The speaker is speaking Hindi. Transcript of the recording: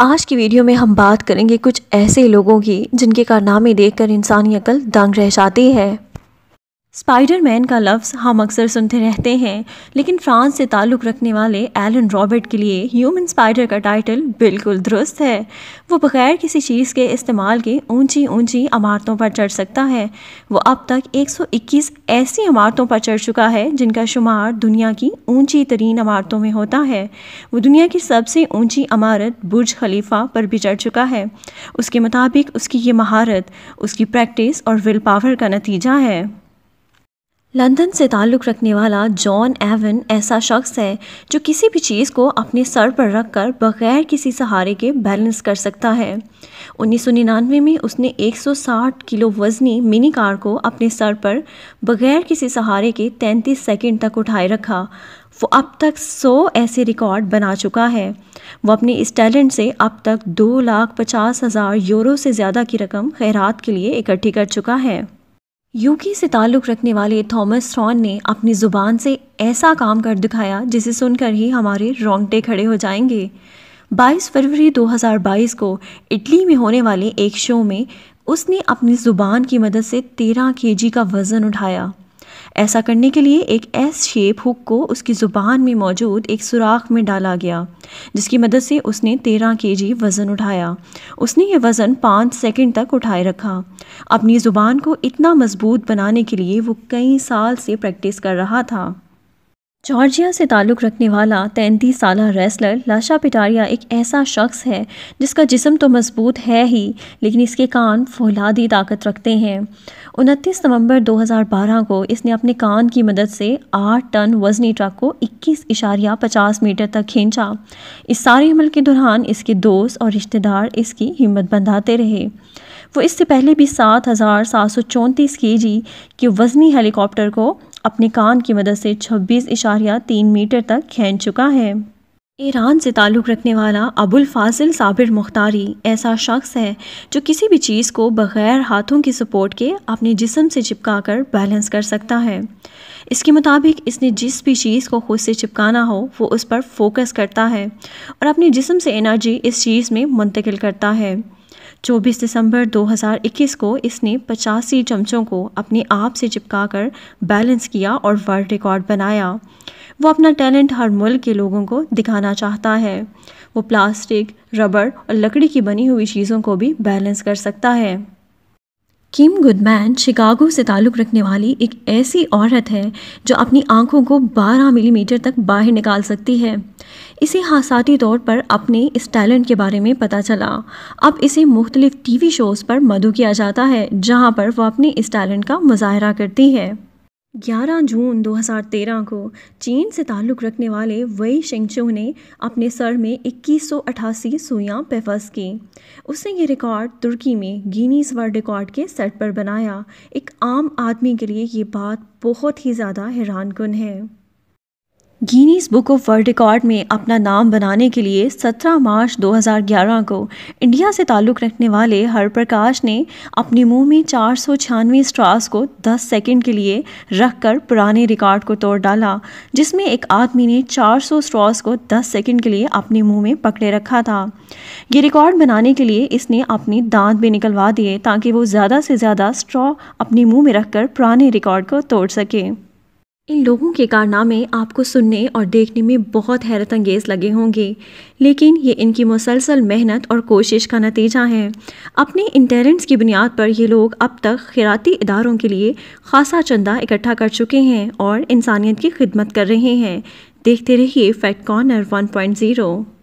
आज की वीडियो में हम बात करेंगे कुछ ऐसे लोगों की जिनके कारनामे देखकर इंसानी अकल दंग रह जाती है स्पाइडर मैन का लफ्ज़ हम अक्सर सुनते रहते हैं लेकिन फ्रांस से ताल्लुक़ रखने वाले एलन रॉबर्ट के लिए ह्यूमन स्पाइडर का टाइटल बिल्कुल दुरुस्त है वो बग़ैर किसी चीज़ के इस्तेमाल के ऊंची ऊंची इमारतों पर चढ़ सकता है वो अब तक 121 ऐसी इमारतों पर चढ़ चुका है जिनका शुमार दुनिया की ऊंची तरीन इमारतों में होता है वो दुनिया की सबसे ऊँची इमारत बुर्ज खलीफा पर भी चढ़ चुका है उसके मुताबिक उसकी ये महारत उसकी प्रैक्टिस और विल पावर का नतीजा है लंदन से ताल्लुक़ रखने वाला जॉन एवन ऐसा शख्स है जो किसी भी चीज़ को अपने सर पर रखकर बग़ैर किसी सहारे के बैलेंस कर सकता है उन्नीस में उसने 160 किलो वज़नी मिनी कार को अपने सर पर बग़ैर किसी सहारे के 33 सेकंड तक उठाए रखा वो अब तक 100 ऐसे रिकॉर्ड बना चुका है वो अपने इस टैलेंट से अब तक दो लाख पचास हज़ार यूरो से ज़्यादा की रकम खैरात के लिए इकट्ठी कर चुका है यूके से ताल्लुक़ रखने वाले थॉमस रॉन ने अपनी ज़ुबान से ऐसा काम कर दिखाया जिसे सुनकर ही हमारे रोंगटे खड़े हो जाएंगे 22 फरवरी 2022 को इटली में होने वाले एक शो में उसने अपनी ज़ुबान की मदद से 13 केजी का वज़न उठाया ऐसा करने के लिए एक एस शेप हुक को उसकी ज़ुबान में मौजूद एक सुराख में डाला गया जिसकी मदद से उसने तेरह के जी वज़न उठाया उसने यह वज़न पाँच सेकेंड तक उठाए रखा अपनी ज़ुबान को इतना मज़बूत बनाने के लिए वो कई साल से प्रैक्टिस कर रहा था जॉर्जिया से ताल्लुक़ रखने वाला तैंतीस साल रेसलर लाशा पिटारिया एक ऐसा शख्स है जिसका जिसम तो मजबूत है ही लेकिन इसके कान फौलादी ताकत रखते हैं उनतीस नवंबर 2012 को इसने अपने कान की मदद से 8 टन वजनी ट्रक को इक्कीस इशारिया पचास मीटर तक खींचा इस सारे अमल के दौरान इसके दोस्त और रिश्तेदार इसकी हिम्मत बंधाते रहे वो इससे पहले भी सात हज़ार सात सौ चौंतीस के जी के वजनी हेलीकॉप्टर को अपने कान की मदद से छब्बीस इशारिया तीन मीटर तक खींच चुका है ईरान से ताल्लुक़ रखने वाला अबुल फाजिल साबिर मुख्तारी ऐसा शख्स है जो किसी भी चीज़ को बग़ैर हाथों की सपोर्ट के अपने जिसम से चिपका कर बैलेंस कर सकता है इसके मुताबिक इसने जिस भी चीज़ को खुद से चिपकाना हो वो उस पर फोकस करता है और अपने जिसम से एनर्जी इस चीज़ में मुंतकिल करता है 24 दिसंबर 2021 को इसने पचासी चमचों को अपने आप से चिपका कर बैलेंस किया और वर्ल्ड रिकॉर्ड बनाया वो अपना टैलेंट हर मुल्क के लोगों को दिखाना चाहता है वो प्लास्टिक रबड़ और लकड़ी की बनी हुई चीज़ों को भी बैलेंस कर सकता है किम गुडमैन शिकागो से ताल्लुक़ रखने वाली एक ऐसी औरत है जो अपनी आंखों को 12 मिलीमीटर तक बाहर निकाल सकती है इसे हासाती तौर पर अपने इस टैलेंट के बारे में पता चला अब इसे मुख्तलिफ़ टी वी शोज़ पर मधु किया जाता है जहाँ पर वह अपने इस टैलेंट का मुजाहरा करती है 11 जून 2013 को चीन से ताल्लुक़ रखने वाले वई शेंगचो ने अपने सर में 2188 सुइयां पेफस की उसने ये रिकॉर्ड तुर्की में गिनीस वर्ल्ड रिकॉर्ड के सेट पर बनाया एक आम आदमी के लिए ये बात बहुत ही ज़्यादा हैरानकुन है Guinness book of world record में अपना नाम बनाने के लिए 17 मार्च 2011 को इंडिया से ताल्लुक़ रखने वाले हरप्रकाश ने अपने मुंह में चार सौ छियानवे स्ट्रास को 10 सेकंड के लिए रखकर पुराने रिकॉर्ड को तोड़ डाला जिसमें एक आदमी ने 400 स्ट्रॉस को 10 सेकंड के लिए अपने मुंह में पकड़े रखा था ये रिकॉर्ड बनाने के लिए इसने अपने दांत भी निकलवा दिए ताकि वो ज़्यादा से ज़्यादा स्ट्रॉ अपने मुँह में रखकर पुराने रिकॉर्ड को तोड़ सके इन लोगों के कारनामे आपको सुनने और देखने में बहुत हैरत अंगेज़ लगे होंगे लेकिन ये इनकी मुसलसल मेहनत और कोशिश का नतीजा है अपने इन टैलेंट्स की बुनियाद पर ये लोग अब तक खैराती इदारों के लिए खासा चंदा इकट्ठा कर चुके हैं और इंसानियत की खिदमत कर रहे हैं देखते रहिए fact corner one point zero